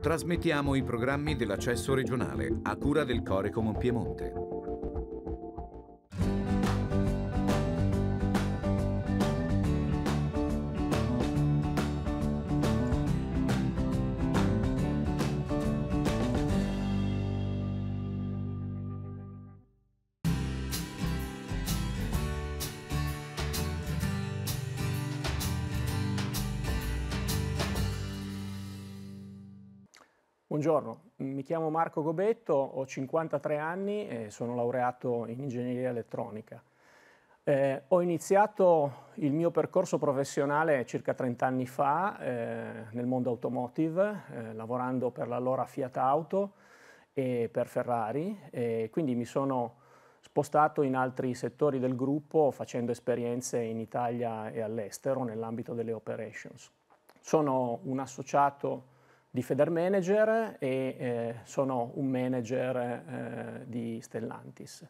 Trasmettiamo i programmi dell'accesso regionale a cura del Corecomon Piemonte. Buongiorno, mi chiamo Marco Gobetto, ho 53 anni e sono laureato in ingegneria elettronica. Eh, ho iniziato il mio percorso professionale circa 30 anni fa eh, nel mondo automotive, eh, lavorando per l'allora Fiat Auto e per Ferrari, e quindi mi sono spostato in altri settori del gruppo facendo esperienze in Italia e all'estero nell'ambito delle operations. Sono un associato di Federmanager e eh, sono un manager eh, di Stellantis.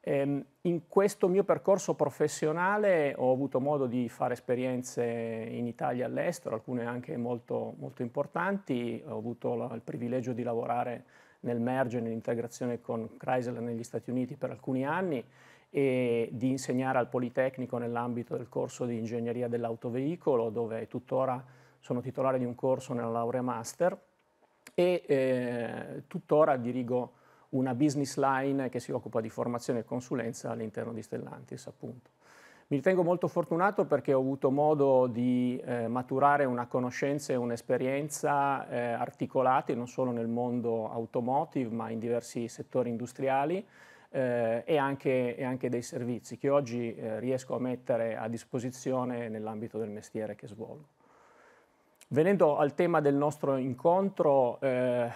Ehm, in questo mio percorso professionale ho avuto modo di fare esperienze in Italia e all'estero, alcune anche molto, molto importanti, ho avuto il privilegio di lavorare nel merger, nell'integrazione con Chrysler negli Stati Uniti per alcuni anni e di insegnare al Politecnico nell'ambito del corso di ingegneria dell'autoveicolo dove tuttora sono titolare di un corso nella laurea master e eh, tuttora dirigo una business line che si occupa di formazione e consulenza all'interno di Stellantis, appunto. Mi ritengo molto fortunato perché ho avuto modo di eh, maturare una conoscenza e un'esperienza eh, articolate non solo nel mondo automotive ma in diversi settori industriali eh, e, anche, e, anche, dei servizi che oggi eh, riesco a mettere a disposizione nell'ambito del mestiere che svolgo. Venendo al tema del nostro incontro, eh,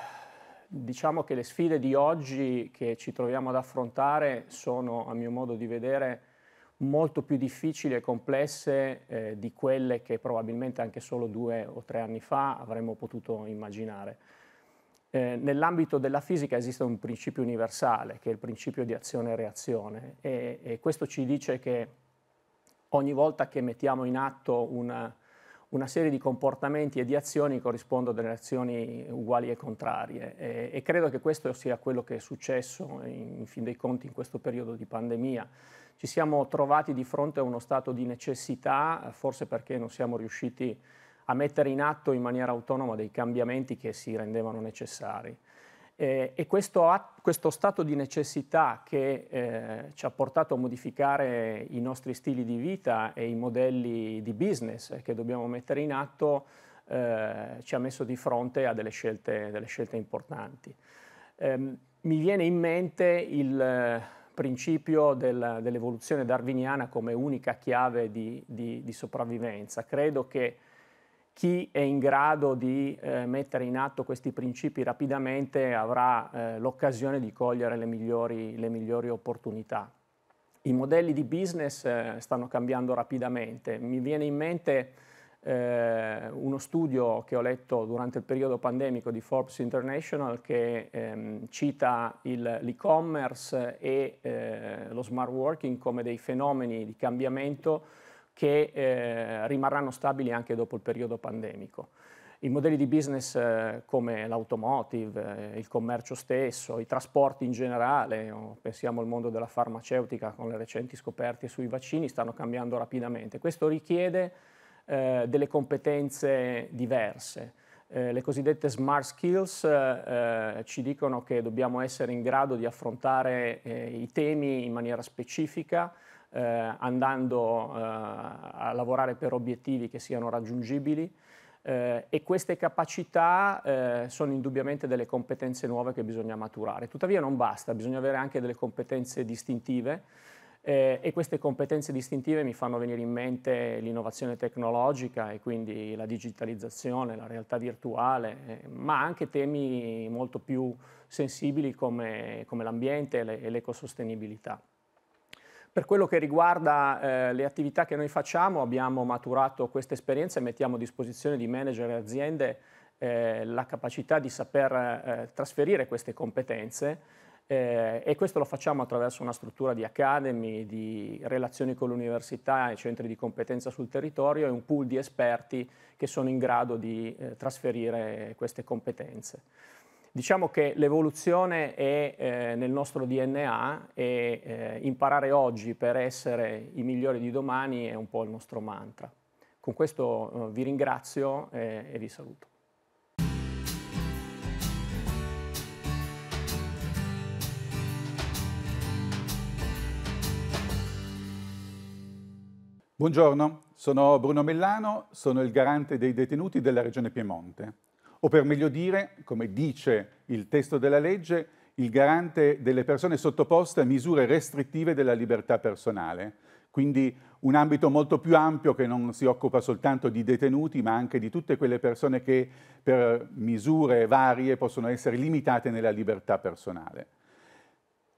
diciamo che le sfide di oggi che ci troviamo ad affrontare sono, a mio modo di vedere, molto più difficili e complesse eh, di quelle che probabilmente anche solo due o tre anni fa avremmo potuto immaginare. Eh, nell'ambito della fisica esiste un principio universale, che è il principio di azione-reazione, e, e questo ci dice che ogni volta che mettiamo in atto una una serie di comportamenti e di azioni corrispondono a delle azioni uguali e contrarie e, e, credo che questo sia quello che è successo in, in fin dei conti in questo periodo di pandemia. Ci siamo trovati di fronte a uno stato di necessità, forse perché non siamo riusciti a mettere in atto in maniera autonoma dei cambiamenti che si rendevano necessari. Eh, e questo, questo, stato di necessità che eh, ci ha portato a modificare i nostri stili di vita e i modelli di business che dobbiamo mettere in atto eh, ci ha messo di fronte a delle scelte, delle scelte importanti. Ehm, mi viene in mente il eh, principio del, dell'evoluzione darwiniana come unica chiave di, di, di sopravvivenza. Credo che chi è in grado di eh, mettere in atto questi principi rapidamente avrà eh, l'occasione di cogliere le migliori, le migliori, opportunità. I modelli di business eh, stanno cambiando rapidamente. Mi viene in mente eh, uno studio che ho letto durante il periodo pandemico di Forbes International che ehm, cita l'e-commerce e eh, lo smart working come dei fenomeni di cambiamento che eh, rimarranno stabili anche dopo il periodo pandemico. I modelli di business eh, come l'automotive, eh, il commercio stesso, i trasporti in generale, pensiamo al mondo della farmaceutica con le recenti scoperte sui vaccini, stanno cambiando rapidamente. Questo richiede eh, delle competenze diverse. Eh, le cosiddette smart skills eh, ci dicono che dobbiamo essere in grado di affrontare eh, i temi in maniera specifica, eh, andando eh, a lavorare per obiettivi che siano raggiungibili eh, e queste capacità eh, sono indubbiamente delle competenze nuove che bisogna maturare. Tuttavia non basta, bisogna avere anche delle competenze distintive eh, e queste competenze distintive mi fanno venire in mente l'innovazione tecnologica e quindi la digitalizzazione, la realtà virtuale, eh, ma anche temi molto più sensibili come, come l'ambiente e l'ecosostenibilità. Per quello che riguarda eh, le attività che noi facciamo, abbiamo maturato questa esperienza e mettiamo a disposizione di manager e aziende eh, la capacità di saper eh, trasferire queste competenze eh, e questo lo facciamo attraverso una struttura di academy, di relazioni con l'università e centri di competenza sul territorio e un pool di esperti che sono in grado di eh, trasferire queste competenze. Diciamo che l'evoluzione è eh, nel nostro DNA e eh, imparare oggi per essere i migliori di domani è un po' il nostro mantra. Con questo eh, vi ringrazio eh, e vi saluto. Buongiorno, sono Bruno Mellano, sono il garante dei detenuti della Regione Piemonte. O per meglio dire, come dice il testo della legge, il garante delle persone sottoposte a misure restrittive della libertà personale, quindi un ambito molto più ampio che non si occupa soltanto di detenuti, ma anche di tutte quelle persone che per misure varie possono essere limitate nella libertà personale.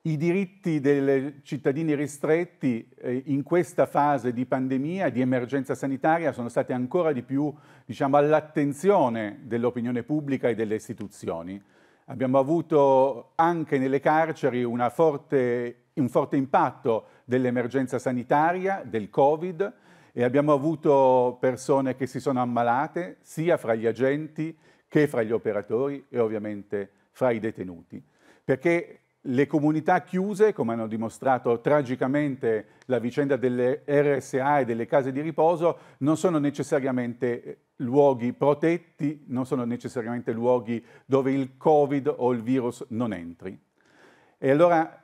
I diritti dei cittadini ristretti eh, in questa fase di pandemia, di emergenza sanitaria, sono stati ancora di più diciamo, all'attenzione dell'opinione pubblica e delle istituzioni. Abbiamo avuto anche nelle carceri forte, un forte impatto dell'emergenza sanitaria, del Covid, e abbiamo avuto persone che si sono ammalate sia fra gli agenti che fra gli operatori e ovviamente fra i detenuti. Perché le comunità chiuse, come hanno dimostrato tragicamente la vicenda delle RSA e delle case di riposo, non sono necessariamente eh, luoghi protetti, non sono necessariamente luoghi dove il Covid o il virus non entri. E allora,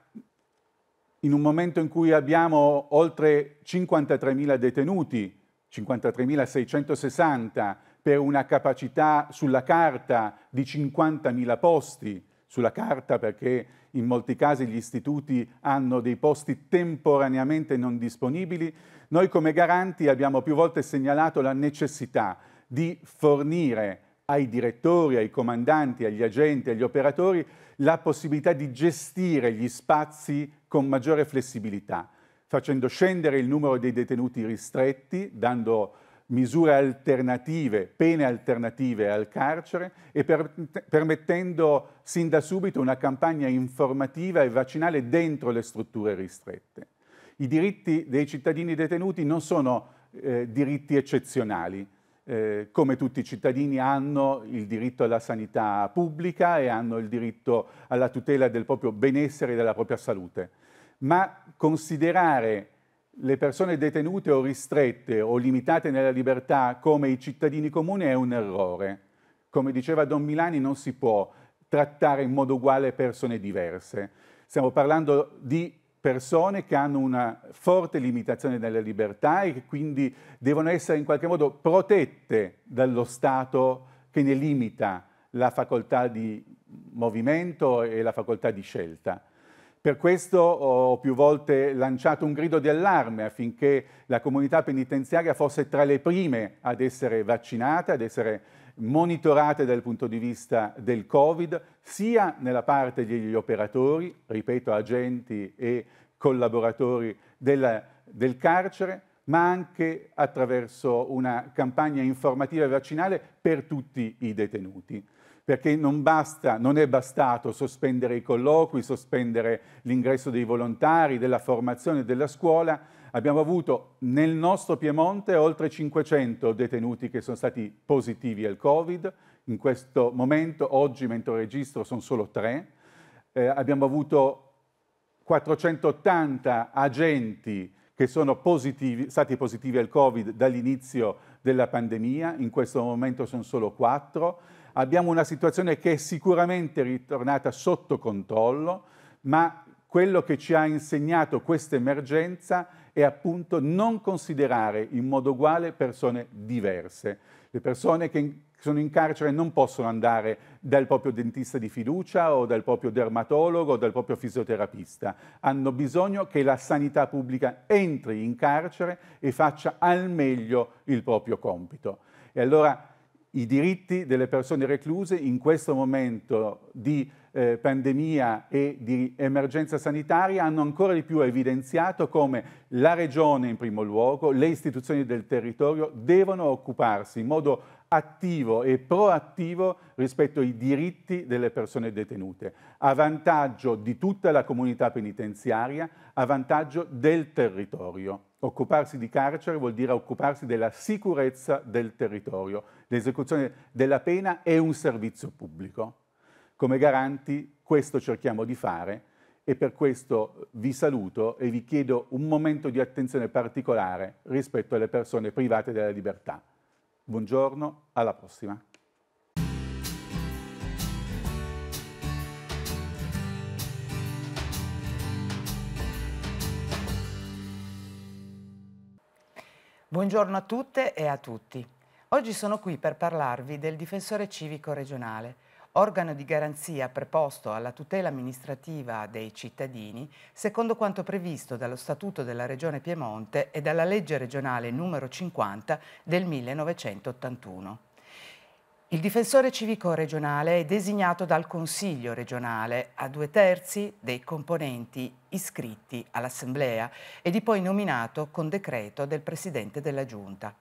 in un momento in cui abbiamo oltre 53.000 detenuti, 53.660 per una capacità sulla carta di 50.000 posti, sulla carta perché in molti casi gli istituti hanno dei posti temporaneamente non disponibili. Noi come garanti abbiamo più volte segnalato la necessità di fornire ai direttori, ai comandanti, agli agenti, agli operatori la possibilità di gestire gli spazi con maggiore flessibilità, facendo scendere il numero dei detenuti ristretti, dando misure alternative, pene alternative al carcere e per, permettendo sin da subito una campagna informativa e vaccinale dentro le strutture ristrette. I diritti dei cittadini detenuti non sono eh, diritti eccezionali, eh, come tutti i cittadini hanno il diritto alla sanità pubblica e hanno il diritto alla tutela del proprio benessere e della propria salute. Ma considerare le persone detenute o ristrette o limitate nella libertà come i cittadini comuni è un errore. Come diceva Don Milani, non si può trattare in modo uguale persone diverse. Stiamo parlando di persone che hanno una forte limitazione nella libertà e che quindi devono essere in qualche modo protette dallo Stato che ne limita la facoltà di movimento e la facoltà di scelta. Per questo ho più volte lanciato un grido di allarme affinché la comunità penitenziaria fosse tra le prime ad essere vaccinata, ad essere monitorate dal punto di vista del Covid, sia nella parte degli operatori, ripeto, agenti e collaboratori del, del carcere, ma anche attraverso una campagna informativa e vaccinale per tutti i detenuti perché non, basta, non è bastato sospendere i colloqui, sospendere l'ingresso dei volontari, della formazione, della scuola. Abbiamo avuto nel nostro Piemonte oltre 500 detenuti che sono stati positivi al Covid. In questo momento, oggi, mentre registro, sono solo tre. Eh, abbiamo avuto 480 agenti che sono positivi, stati positivi al Covid dall'inizio della pandemia, in questo momento sono solo quattro. Abbiamo una situazione che è sicuramente ritornata sotto controllo, ma quello che ci ha insegnato questa emergenza è appunto non considerare in modo uguale persone diverse. Le persone che che sono in carcere non possono andare dal proprio dentista di fiducia o dal proprio dermatologo o dal proprio fisioterapista. Hanno bisogno che la sanità pubblica entri in carcere e faccia al meglio il proprio compito. E allora i diritti delle persone recluse in questo momento di eh, pandemia e di emergenza sanitaria hanno ancora di più evidenziato come la regione in primo luogo, le istituzioni del territorio devono occuparsi in modo attivo e proattivo rispetto ai diritti delle persone detenute, a vantaggio di tutta la comunità penitenziaria, a vantaggio del territorio. Occuparsi di carcere vuol dire occuparsi della sicurezza del territorio. L'esecuzione della pena è un servizio pubblico. Come garanti questo cerchiamo di fare e per questo vi saluto e vi chiedo un momento di attenzione particolare rispetto alle persone private della libertà. Buongiorno, alla prossima. Buongiorno a tutte e a tutti. Oggi sono qui per parlarvi del difensore civico regionale, organo di garanzia preposto alla tutela amministrativa dei cittadini, secondo quanto previsto dallo Statuto della Regione Piemonte e dalla legge regionale numero 50 del 1981. Il difensore civico regionale è designato dal Consiglio regionale a due terzi dei componenti iscritti all'Assemblea ed è poi nominato con decreto del Presidente della Giunta.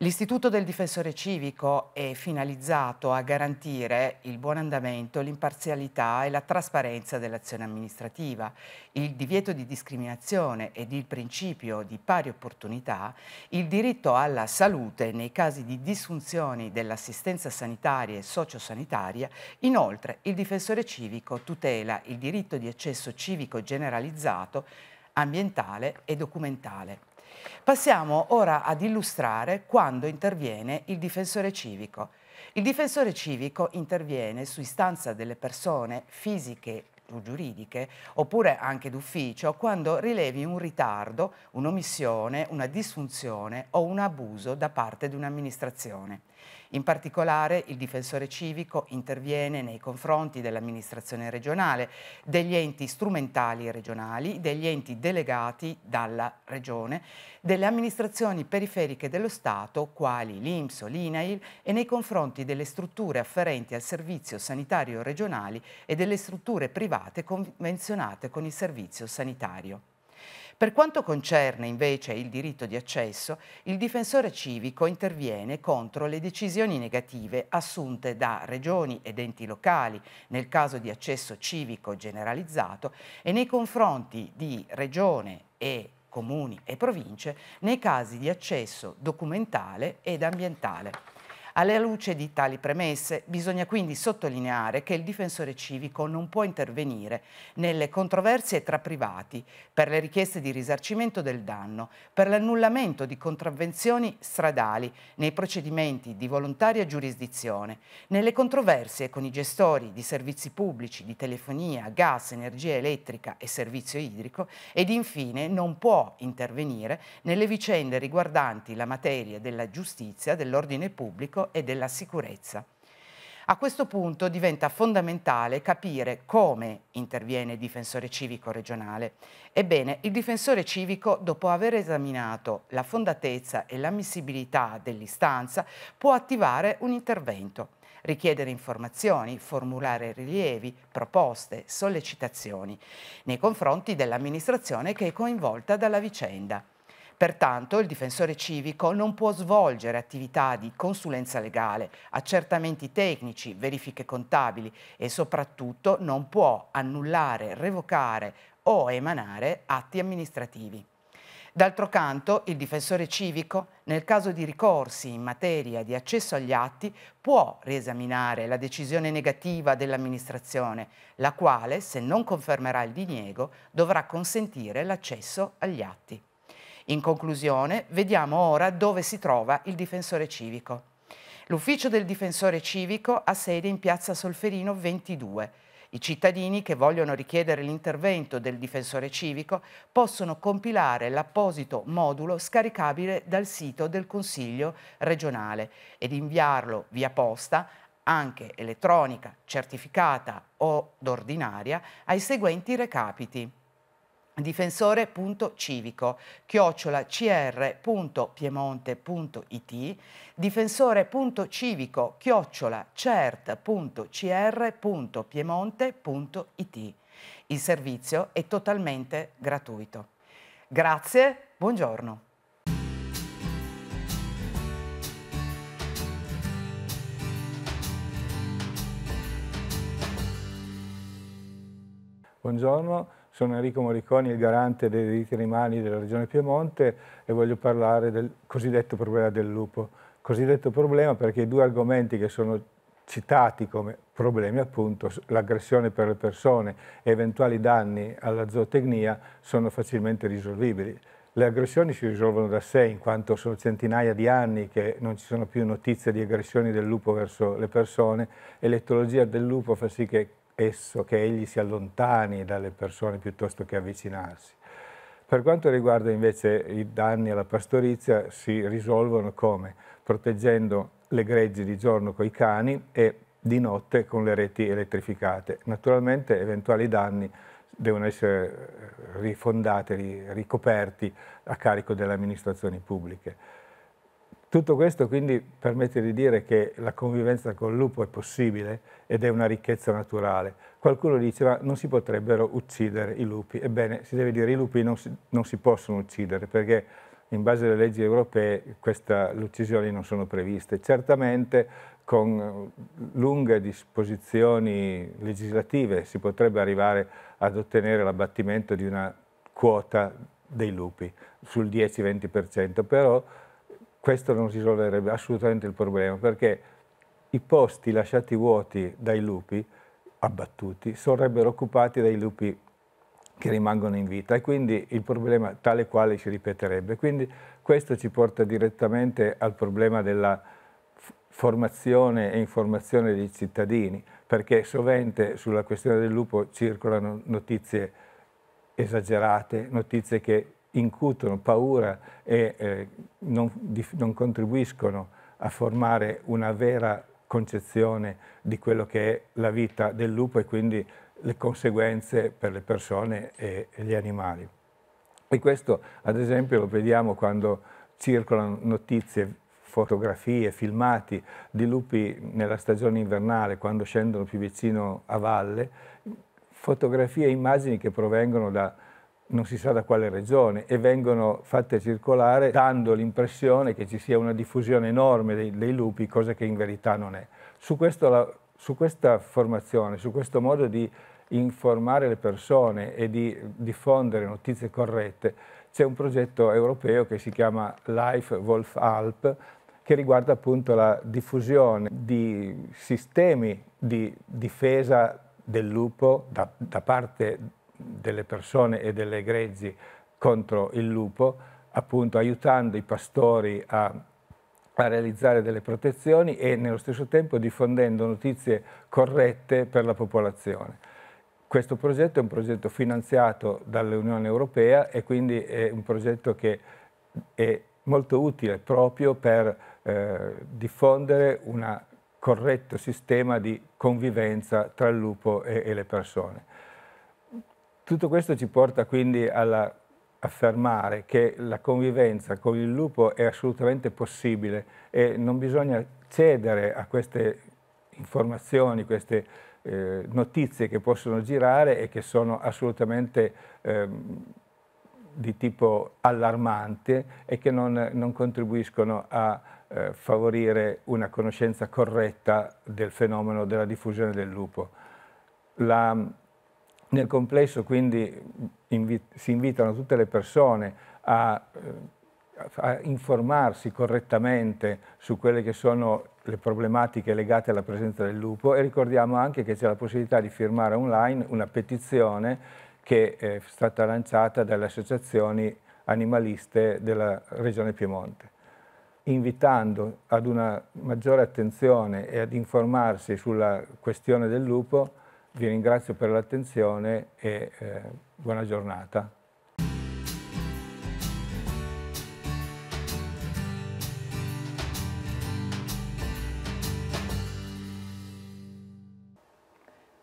L'Istituto del Difensore Civico è finalizzato a garantire il buon andamento, l'imparzialità e la trasparenza dell'azione amministrativa, il divieto di discriminazione ed il principio di pari opportunità, il diritto alla salute nei casi di disfunzioni dell'assistenza sanitaria e sociosanitaria. Inoltre, il Difensore Civico tutela il diritto di accesso civico generalizzato, ambientale e documentale. Passiamo ora ad illustrare quando interviene il difensore civico. Il difensore civico interviene su istanza delle persone fisiche o giuridiche, oppure anche d'ufficio, quando rilevi un ritardo, un'omissione, una disfunzione o un abuso da parte di un'amministrazione. In particolare il difensore civico interviene nei confronti dell'amministrazione regionale, degli enti strumentali regionali, degli enti delegati dalla regione, delle amministrazioni periferiche dello Stato, quali l'IMSO, l'INAIL, e nei confronti delle strutture afferenti al servizio sanitario regionali e delle strutture private convenzionate con il servizio sanitario. Per quanto concerne invece il diritto di accesso, il difensore civico interviene contro le decisioni negative assunte da regioni ed enti locali nel caso di accesso civico generalizzato e nei confronti di regione e comuni e province nei casi di accesso documentale ed ambientale. Alla luce di tali premesse bisogna quindi sottolineare che il difensore civico non può intervenire nelle controversie tra privati per le richieste di risarcimento del danno, per l'annullamento di contravvenzioni stradali nei procedimenti di volontaria giurisdizione, nelle controversie con i gestori di servizi pubblici di telefonia, gas, energia elettrica e servizio idrico ed infine non può intervenire nelle vicende riguardanti la materia della giustizia, dell'ordine pubblico e della sicurezza. A questo punto diventa fondamentale capire come interviene il difensore civico regionale. Ebbene, il difensore civico, dopo aver esaminato la fondatezza e l'ammissibilità dell'istanza, può attivare un intervento, richiedere informazioni, formulare rilievi, proposte, sollecitazioni nei confronti dell'amministrazione che è coinvolta dalla vicenda. Pertanto il difensore civico non può svolgere attività di consulenza legale, accertamenti tecnici, verifiche contabili e soprattutto non può annullare, revocare o emanare atti amministrativi. D'altro canto, il difensore civico, nel caso di ricorsi in materia di accesso agli atti, può riesaminare la decisione negativa dell'amministrazione, la quale, se non confermerà il diniego, dovrà consentire l'accesso agli atti. In conclusione, vediamo ora dove si trova il difensore civico. L'ufficio del difensore civico ha sede in piazza Solferino 22. I cittadini che vogliono richiedere l'intervento del difensore civico possono compilare l'apposito modulo scaricabile dal sito del Consiglio regionale ed inviarlo via posta anche elettronica, certificata o d'ordinaria, ai seguenti recapiti difensore.civico chiocciolacr.piemonte.it difensore.civico chiocciolacert.cr.piemonte.it Il servizio è totalmente gratuito. Grazie, buongiorno. Buongiorno. Sono Enrico Moriconi, il garante dei diritti animali della Regione Piemonte e voglio parlare del cosiddetto problema del lupo. Cosiddetto problema perché i due argomenti che sono citati come problemi appunto l'aggressione per le persone e eventuali danni alla zootecnia sono facilmente risolvibili. Le aggressioni si risolvono da sé in quanto sono centinaia di anni che non ci sono più notizie di aggressioni del lupo verso le persone e l'etologia del lupo fa sì che esso che egli si allontani dalle persone piuttosto che avvicinarsi. Per quanto riguarda invece i danni alla pastorizia, si risolvono come? Proteggendo le greggi di giorno con i cani e di notte con le reti elettrificate. Naturalmente eventuali danni devono essere eh, rifondati, ricoperti a carico delle amministrazioni pubbliche. Tutto questo quindi permette di dire che la convivenza col lupo è possibile ed è una ricchezza naturale. Qualcuno diceva non si potrebbero uccidere i lupi. Ebbene, si deve dire che i lupi non si, non si possono uccidere perché in base alle leggi europee questa, le uccisioni non sono previste. Certamente con lunghe disposizioni legislative si potrebbe arrivare ad ottenere l'abbattimento di una quota dei lupi sul 10-20%, però questo non risolverebbe assolutamente il problema, perché i posti lasciati vuoti dai lupi abbattuti sarebbero occupati dai lupi che rimangono in vita e quindi il problema tale quale si ripeterebbe. Quindi questo ci porta direttamente al problema della formazione e informazione dei cittadini, perché sovente sulla questione del lupo circolano notizie esagerate, notizie che incutono paura e eh, non, di, non, contribuiscono a formare una vera concezione di quello che è la vita del lupo e quindi le conseguenze per le persone e, e gli animali. E questo ad esempio lo vediamo quando circolano notizie fotografie, filmati di lupi nella stagione invernale, quando scendono più vicino a valle, fotografie e immagini che provengono da non si sa da quale regione e vengono fatte circolare dando l'impressione che ci sia una diffusione enorme dei, dei lupi, cosa che in verità non è. Su, la, su, questa formazione, su questo modo di informare le persone e di diffondere notizie corrette, c'è un progetto europeo che si chiama Life Wolf Alp che riguarda appunto la diffusione di sistemi di difesa del lupo da, da parte delle persone e delle greggi contro il lupo, appunto aiutando i pastori a, a realizzare delle protezioni e nello stesso tempo diffondendo notizie corrette per la popolazione. Questo progetto è un progetto finanziato dall'Unione Europea e quindi è un progetto che è molto utile proprio per eh, diffondere un corretto sistema di convivenza tra il lupo e, e le persone. Tutto questo ci porta quindi ad affermare che la convivenza con il lupo è assolutamente possibile e non bisogna cedere a queste informazioni, queste eh, notizie che possono girare e che sono assolutamente ehm, di tipo allarmante e che non, non contribuiscono a eh, favorire una conoscenza corretta del fenomeno della diffusione del lupo. La, nel complesso quindi invi si invitano tutte le persone a, eh, a informarsi correttamente su quelle che sono le problematiche legate alla presenza del lupo e ricordiamo anche che c'è la possibilità di firmare online una petizione che è stata lanciata dalle associazioni animaliste della regione Piemonte, invitando ad una maggiore attenzione e ad informarsi sulla questione del lupo vi ringrazio per l'attenzione e eh, buona giornata.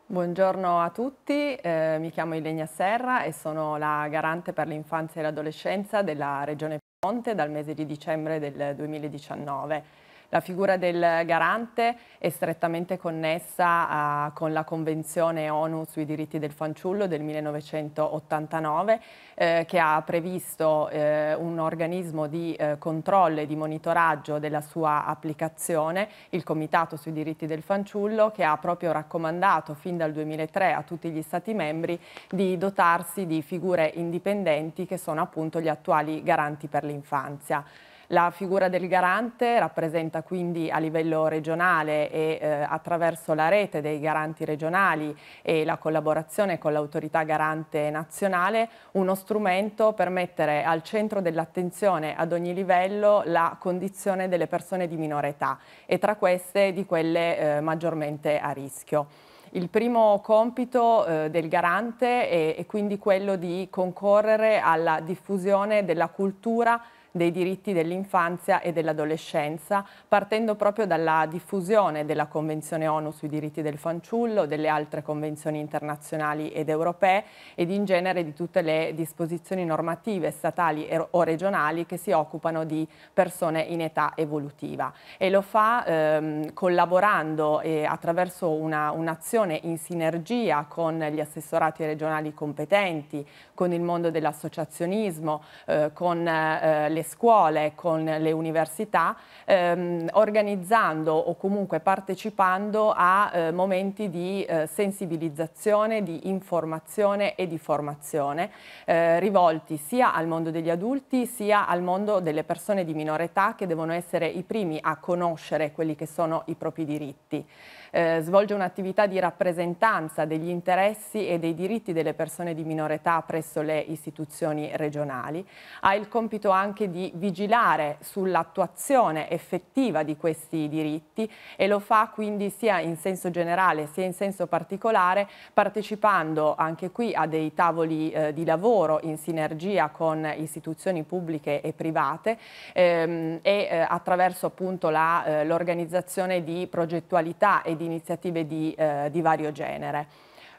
Buongiorno a tutti, eh, mi chiamo Ilenia Serra e sono la garante per l'infanzia e l'adolescenza della Regione Piemonte dal mese di dicembre del 2019. La figura del garante è strettamente connessa uh, con la Convenzione ONU sui diritti del fanciullo del 1989 eh, che ha previsto eh, un organismo di eh, controllo e di monitoraggio della sua applicazione, il Comitato sui diritti del fanciullo, che ha proprio raccomandato fin dal 2003 a tutti gli Stati membri di dotarsi di figure indipendenti che sono appunto gli attuali garanti per l'infanzia. La figura del garante rappresenta quindi a livello regionale e eh, attraverso la rete dei garanti regionali e la collaborazione con l'autorità garante nazionale uno strumento per mettere al centro dell'attenzione ad ogni livello la condizione delle persone di minore età e tra queste di quelle eh, maggiormente a rischio. Il primo compito eh, del garante è, è, quindi quello di concorrere alla diffusione della cultura dei diritti dell'infanzia e dell'adolescenza, partendo proprio dalla diffusione della Convenzione ONU sui diritti del fanciullo, delle altre convenzioni internazionali ed europee ed in genere di tutte le disposizioni normative statali o regionali che si occupano di persone in età evolutiva. E lo fa ehm, collaborando eh, attraverso un'azione in sinergia con gli assessorati regionali competenti, con il mondo dell'associazionismo, eh, con eh, le scuole, con le università, ehm, organizzando o comunque partecipando a eh, momenti di eh, sensibilizzazione, di informazione e di formazione eh, rivolti sia al mondo degli adulti sia al mondo delle persone di minore età che devono essere i primi a conoscere quelli che sono i propri diritti. Eh, svolge un'attività di rappresentanza degli interessi e dei diritti delle persone di minore età presso le istituzioni regionali. Ha il compito anche di vigilare sull'attuazione effettiva di questi diritti e lo fa quindi sia in senso generale sia in senso particolare partecipando anche qui a dei tavoli eh, di lavoro in sinergia con istituzioni pubbliche e private ehm, e eh, attraverso appunto eh, l'organizzazione di progettualità e di iniziative di, eh, di vario genere.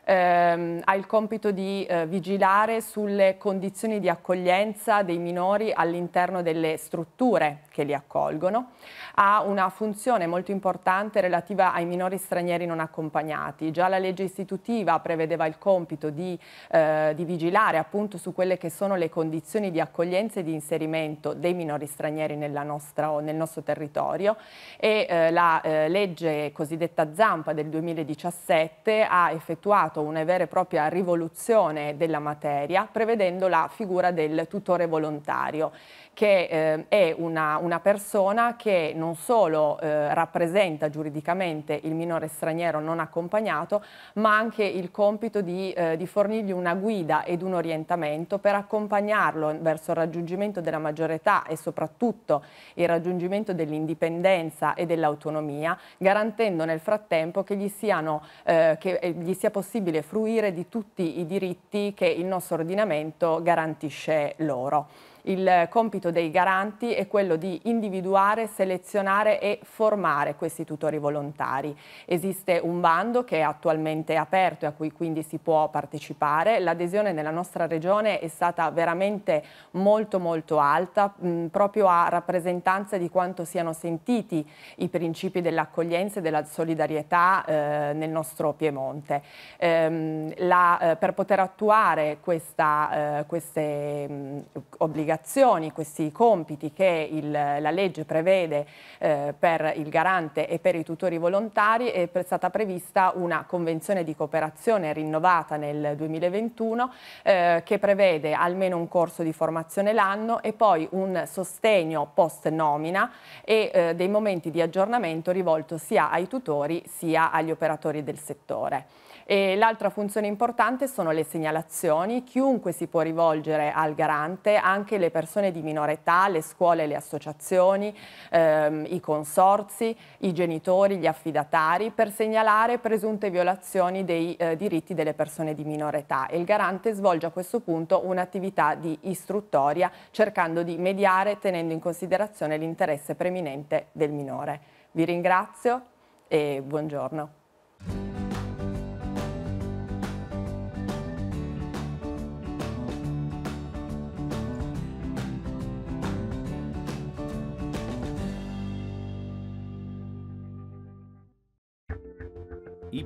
Ehm, ha il compito di eh, vigilare sulle condizioni di accoglienza dei minori all'interno delle strutture che li accolgono. Ha una funzione molto importante relativa ai minori stranieri non accompagnati. Già la legge istitutiva prevedeva il compito di, eh, di vigilare appunto su quelle che sono le condizioni di accoglienza e di inserimento dei minori stranieri nostra, nel nostro territorio e eh, la eh, legge cosiddetta Zampa del 2017 ha effettuato una vera e propria rivoluzione della materia prevedendo la figura del tutore volontario che eh, è una, una persona che non solo eh, rappresenta giuridicamente il minore straniero non accompagnato, ma anche il compito di, eh, di fornirgli una guida ed un orientamento per accompagnarlo verso il raggiungimento della maggiore età e soprattutto il raggiungimento dell'indipendenza e dell'autonomia, garantendo nel frattempo che gli, siano, eh, che eh, gli sia possibile fruire di tutti i diritti che il nostro ordinamento garantisce loro il compito dei garanti è quello di individuare, selezionare e formare questi tutori volontari. Esiste un bando che è attualmente aperto e a cui quindi si può partecipare. L'adesione nella nostra regione è stata veramente molto molto alta, mh, mm, proprio a rappresentanza di quanto siano sentiti i principi dell'accoglienza e della solidarietà eh, nel nostro Piemonte. Ehm, la, eh, per poter attuare questa, eh, queste mh, mm, obbligazioni obbligazioni, questi compiti che il, la legge prevede eh, per il garante e per i tutori volontari, è stata prevista una convenzione di cooperazione rinnovata nel 2021 eh, che prevede almeno un corso di formazione l'anno e poi un sostegno post nomina e eh, dei momenti di aggiornamento rivolto sia ai tutori sia agli operatori del settore l'altra funzione importante sono le segnalazioni, chiunque si può rivolgere al garante, anche le persone di minore età, le scuole, le associazioni, ehm, i consorzi, i genitori, gli affidatari, per segnalare presunte violazioni dei eh, diritti delle persone di minore età e il garante svolge a questo punto un'attività di istruttoria cercando di mediare tenendo in considerazione l'interesse preminente del minore. Vi ringrazio e buongiorno.